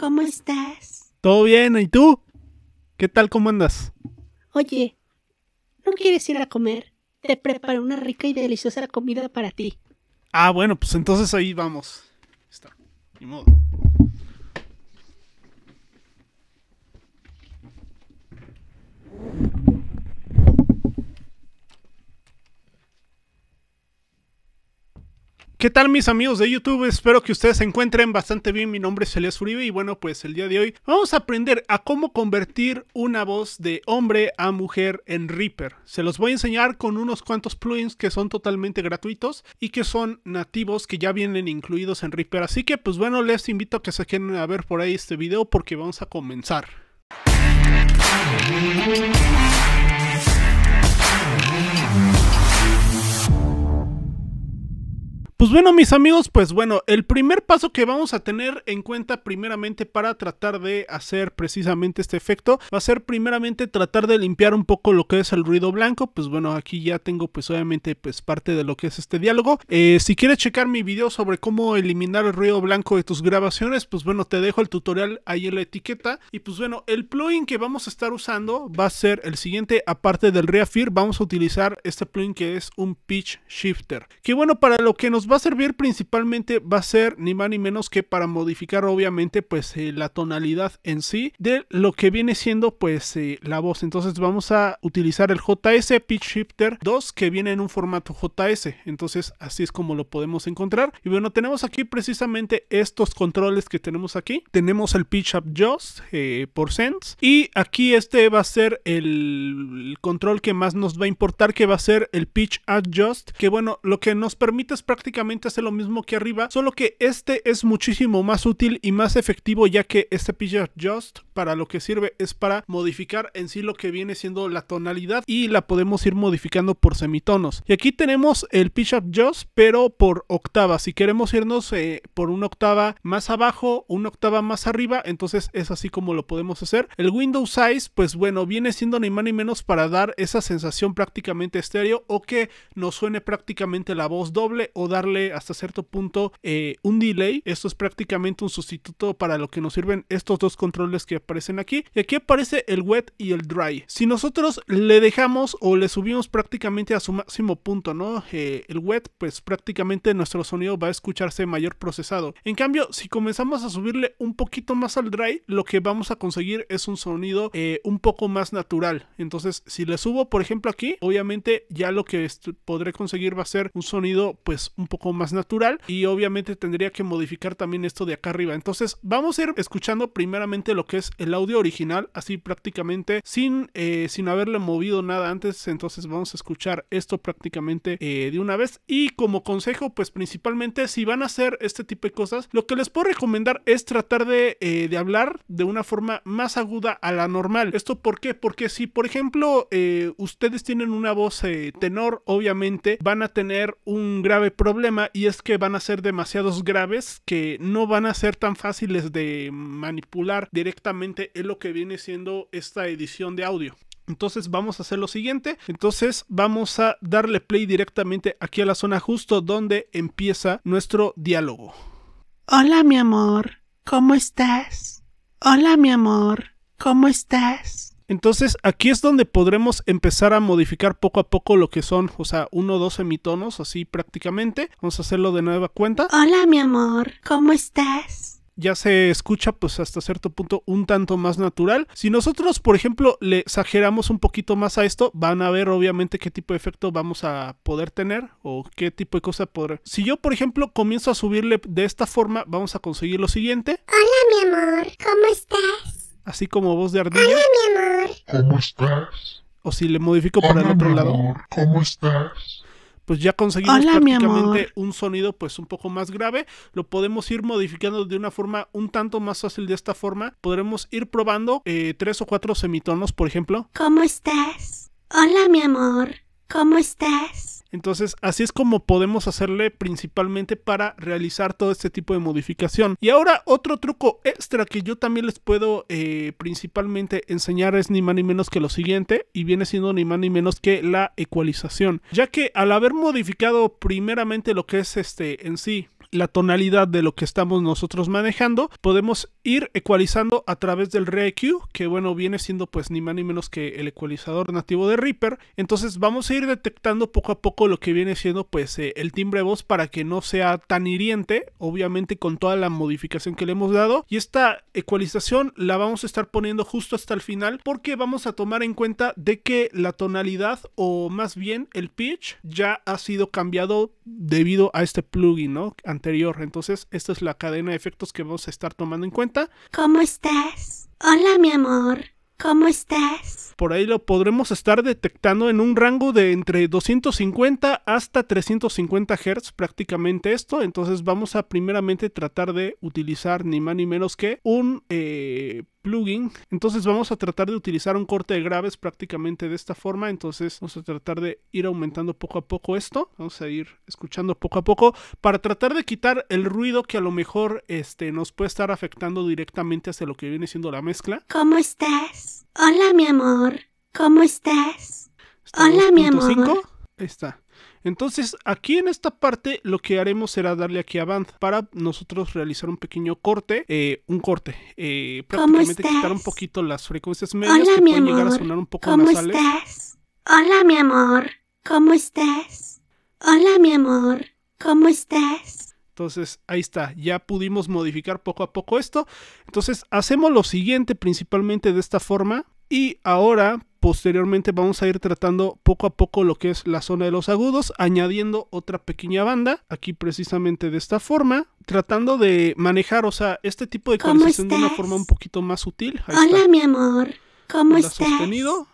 ¿cómo estás? Todo bien, ¿y tú? ¿Qué tal, cómo andas? Oye, ¿no quieres ir a comer? Te preparo una rica y deliciosa comida para ti. Ah, bueno, pues entonces ahí vamos. Está, ni modo. ¿Qué tal mis amigos de YouTube? Espero que ustedes se encuentren bastante bien. Mi nombre es Elias Uribe y bueno, pues el día de hoy vamos a aprender a cómo convertir una voz de hombre a mujer en Reaper. Se los voy a enseñar con unos cuantos plugins que son totalmente gratuitos y que son nativos que ya vienen incluidos en Reaper. Así que pues bueno, les invito a que se queden a ver por ahí este video porque vamos a comenzar. Pues bueno, mis amigos, pues bueno, el primer paso que vamos a tener en cuenta primeramente para tratar de hacer precisamente este efecto va a ser primeramente tratar de limpiar un poco lo que es el ruido blanco. Pues bueno, aquí ya tengo pues obviamente pues parte de lo que es este diálogo. Eh, si quieres checar mi video sobre cómo eliminar el ruido blanco de tus grabaciones, pues bueno, te dejo el tutorial ahí en la etiqueta. Y pues bueno, el plugin que vamos a estar usando va a ser el siguiente. Aparte del Reafir, vamos a utilizar este plugin que es un Pitch Shifter. Que bueno, para lo que nos va servir principalmente va a ser ni más ni menos que para modificar obviamente pues eh, la tonalidad en sí de lo que viene siendo pues eh, la voz. Entonces vamos a utilizar el JS Pitch Shifter 2 que viene en un formato JS. Entonces así es como lo podemos encontrar. Y bueno, tenemos aquí precisamente estos controles que tenemos aquí. Tenemos el Pitch Adjust eh, por Sense y aquí este va a ser el control que más nos va a importar que va a ser el Pitch Adjust que bueno, lo que nos permite es prácticamente hace lo mismo que arriba, solo que este es muchísimo más útil y más efectivo ya que este Pitch Just para lo que sirve es para modificar en sí lo que viene siendo la tonalidad y la podemos ir modificando por semitonos. Y aquí tenemos el Pitch Just pero por octava. Si queremos irnos eh, por una octava más abajo, una octava más arriba, entonces es así como lo podemos hacer. El Windows Size, pues bueno, viene siendo ni más ni menos para dar esa sensación prácticamente estéreo o que nos suene prácticamente la voz doble o darle hasta cierto punto eh, un delay. Esto es prácticamente un sustituto para lo que nos sirven estos dos controles que aparecen aquí. Y aquí aparece el wet y el dry. Si nosotros le dejamos o le subimos prácticamente a su máximo punto, ¿no? Eh, el wet, pues prácticamente nuestro sonido va a escucharse mayor procesado. En cambio, si comenzamos a subirle un poquito más al dry, lo que vamos a conseguir es un sonido eh, un poco más natural. Entonces, si le subo, por ejemplo, aquí, obviamente ya lo que podré conseguir va a ser un sonido pues un poco más natural y obviamente tendría que modificar también esto de acá arriba. Entonces vamos a ir escuchando primeramente lo que es el audio original, así prácticamente sin, eh, sin haberle movido nada antes. Entonces vamos a escuchar esto prácticamente eh, de una vez. Y como consejo, pues principalmente si van a hacer este tipo de cosas, lo que les puedo recomendar es tratar de, eh, de hablar de una forma más aguda a la normal. ¿Esto por qué? Porque si, por ejemplo, ustedes tienen una voz tenor, obviamente van a tener un grave problema y es que van a ser demasiados graves que no van a ser tan fáciles de manipular directamente en lo que viene siendo esta edición de audio. Entonces vamos a hacer lo siguiente. Entonces vamos a darle play directamente aquí a la zona justo donde empieza nuestro diálogo. Hola mi amor, ¿cómo estás? Hola mi amor, ¿cómo estás? Entonces aquí es donde podremos empezar a modificar poco a poco lo que son, o sea, uno o dos semitonos, así prácticamente. Vamos a hacerlo de nueva cuenta. Hola mi amor, ¿cómo estás? ya se escucha pues hasta cierto punto un tanto más natural. Si nosotros, por ejemplo, le exageramos un poquito más a esto, van a ver obviamente qué tipo de efecto vamos a poder tener o qué tipo de cosa por. Si yo, por ejemplo, comienzo a subirle de esta forma, vamos a conseguir lo siguiente. Hola, mi amor, ¿cómo estás? así como voz de ardilla. Hola, mi amor. ¿Cómo estás? O si le modifico para el otro lado. ¿Cómo estás? Pues ya conseguimos prácticamente un sonido pues un poco más grave. Lo podemos ir modificando de una forma un tanto más fácil de esta forma. Podremos ir probando eh, tres o cuatro semitonos, por ejemplo. ¿Cómo estás? Hola, mi amor. ¿Cómo estás? Entonces, así es como podemos hacerle principalmente para realizar todo este tipo de modificación. Y ahora otro truco extra que yo también les puedo eh, principalmente enseñar es ni más ni menos que lo siguiente y viene siendo ni más ni menos que la ecualización. Ya que al haber modificado primeramente lo que es este en sí la tonalidad de lo que estamos nosotros manejando, podemos ir ecualizando a través del ReEQ, que bueno, viene siendo pues ni más ni menos que el ecualizador nativo de Reaper. Entonces vamos a ir detectando poco a poco lo que viene siendo pues eh, el timbre de voz para que no sea tan hiriente, obviamente con toda la modificación que le hemos dado. Y esta ecualización la vamos a estar poniendo justo hasta el final porque vamos a tomar en cuenta de que la tonalidad o más bien el pitch ya ha sido cambiado debido a este plugin, ¿no? Entonces, esta es la cadena de efectos que vamos a estar tomando en cuenta. ¿Cómo estás? Hola, mi amor. ¿Cómo estás? Por ahí lo podremos estar detectando en un rango de entre 250 hasta 350 Hz prácticamente esto. Entonces vamos a primeramente tratar de utilizar ni más ni menos que un eh, plugin. Entonces vamos a tratar de utilizar un corte de graves prácticamente de esta forma. Entonces vamos a tratar de ir aumentando poco a poco esto. Vamos a ir escuchando poco a poco para tratar de quitar el ruido que a lo mejor este, nos puede estar afectando directamente hacia lo que viene siendo la mezcla. ¿Cómo estás? Hola mi amor. ¿Cómo estás? Hola mi amor. Ahí está. Entonces aquí en esta parte lo que haremos será darle aquí a Band para nosotros realizar un pequeño corte, eh, un corte, eh, prácticamente quitar un poquito las frecuencias medias Hola, que pueden llegar a sonar un poco ¿Cómo nasales. Estás? Hola mi amor, ¿cómo estás? Hola mi amor, ¿cómo estás? Entonces, ahí está, ya pudimos modificar poco a poco esto. Entonces, hacemos lo siguiente principalmente de esta forma. Y ahora Posteriormente vamos a ir tratando poco a poco lo que es la zona de los agudos, añadiendo otra pequeña banda, aquí precisamente de esta forma, tratando de manejar, o sea, este tipo de conversación de una forma un poquito más sutil. Hola, mi amor. ¿Cómo estás? Sostenido.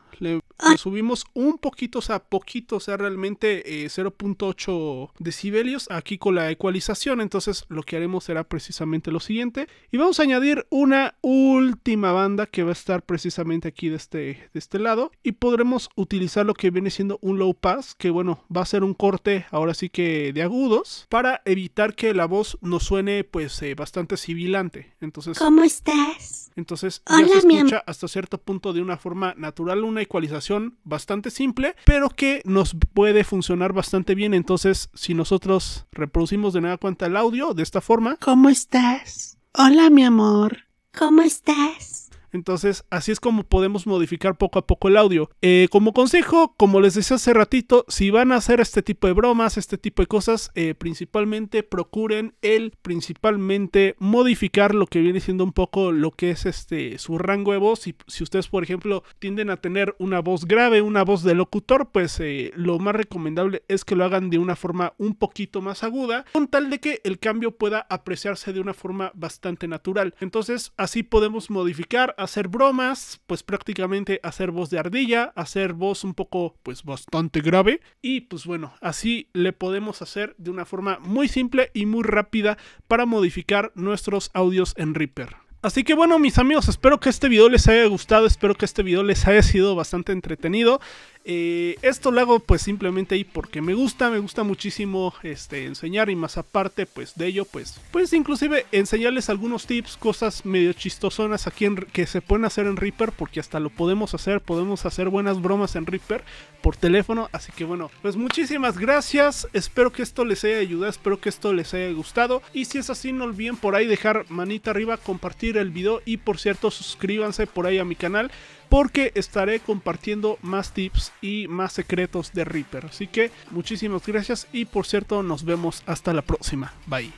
Lo ah. subimos un poquito, o sea, poquito, o sea, realmente 0.8 eh, decibelios aquí con la ecualización. Entonces lo que haremos será precisamente lo siguiente. Y vamos a añadir una última banda que va a estar precisamente aquí de este, de este lado. Y podremos utilizar lo que viene siendo un low pass, que bueno, va a ser un corte ahora sí que de agudos, para evitar que la voz nos suene pues eh, bastante sibilante. Entonces... ¿Cómo estás? Entonces se escucha hasta cierto punto de una forma natural una ecualización bastante simple, pero que nos puede funcionar bastante bien. Entonces, si nosotros reproducimos de nada cuenta el audio de esta forma. ¿Cómo estás? Hola, mi amor. ¿Cómo estás? Entonces, así es como podemos modificar poco a poco el audio. Eh, como consejo, como les decía hace ratito, si van a hacer este tipo de bromas, este tipo de cosas, eh, principalmente procuren el principalmente modificar lo que viene siendo un poco lo que es este su rango de voz. Si, si ustedes, por ejemplo, tienden a tener una voz grave, una voz de locutor, pues eh, lo más recomendable es que lo hagan de una forma un poquito más aguda, con tal de que el cambio pueda apreciarse de una forma bastante natural. Entonces, así podemos modificar hacer bromas, pues prácticamente hacer voz de ardilla, hacer voz un poco, pues bastante grave. Y pues bueno, así le podemos hacer de una forma muy simple y muy rápida para modificar nuestros audios en Reaper. Así que bueno, mis amigos, espero que este video les haya gustado, espero que este video les haya sido bastante entretenido. Eh, esto lo hago pues simplemente ahí porque me gusta, me gusta muchísimo este, enseñar y más aparte pues de ello pues, pues inclusive enseñarles algunos tips, cosas medio chistosonas aquí en, que se pueden hacer en Reaper porque hasta lo podemos hacer, podemos hacer buenas bromas en Reaper por teléfono, así que bueno, pues muchísimas gracias, espero que esto les haya ayudado, espero que esto les haya gustado y si es así no olviden por ahí dejar manita arriba, compartir el video y por cierto suscríbanse por ahí a mi canal porque estaré compartiendo más tips y más secretos de Reaper. Así que muchísimas gracias y por cierto nos vemos hasta la próxima. Bye.